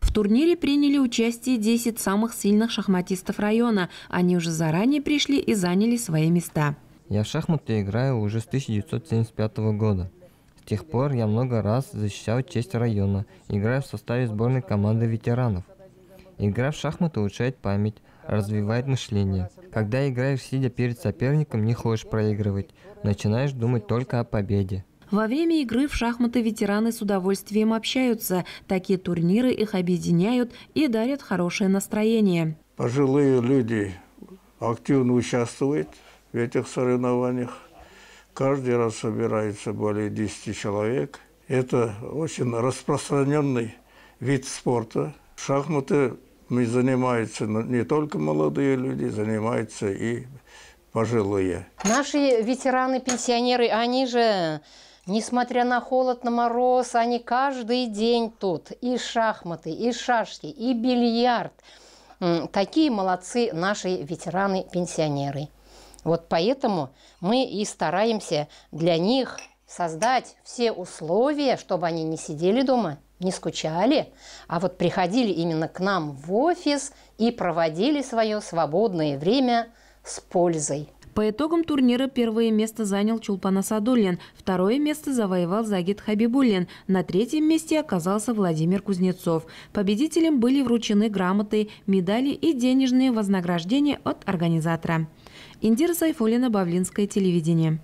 В турнире приняли участие 10 самых сильных шахматистов района. Они уже заранее пришли и заняли свои места. Я в шахматы играю уже с 1975 года. С тех пор я много раз защищал честь района, играя в составе сборной команды ветеранов. Игра в шахматы улучшает память, развивает мышление. Когда играешь, сидя перед соперником, не хочешь проигрывать, начинаешь думать только о победе. Во время игры в шахматы ветераны с удовольствием общаются. Такие турниры их объединяют и дарят хорошее настроение. Пожилые люди активно участвуют в этих соревнованиях. Каждый раз собирается более 10 человек. Это очень распространенный вид спорта. Шахматы занимаются не только молодые люди, занимаются и пожилые. Наши ветераны-пенсионеры, они же Несмотря на холод, на мороз, они каждый день тут. И шахматы, и шашки, и бильярд. Такие молодцы наши ветераны-пенсионеры. Вот поэтому мы и стараемся для них создать все условия, чтобы они не сидели дома, не скучали, а вот приходили именно к нам в офис и проводили свое свободное время с пользой. По итогам турнира первое место занял Чулпан Асадуллин, второе место завоевал Загид Хабибуллин, на третьем месте оказался Владимир Кузнецов. Победителям были вручены грамоты, медали и денежные вознаграждения от организатора. Индира Сайфулина, Бавлинское телевидение.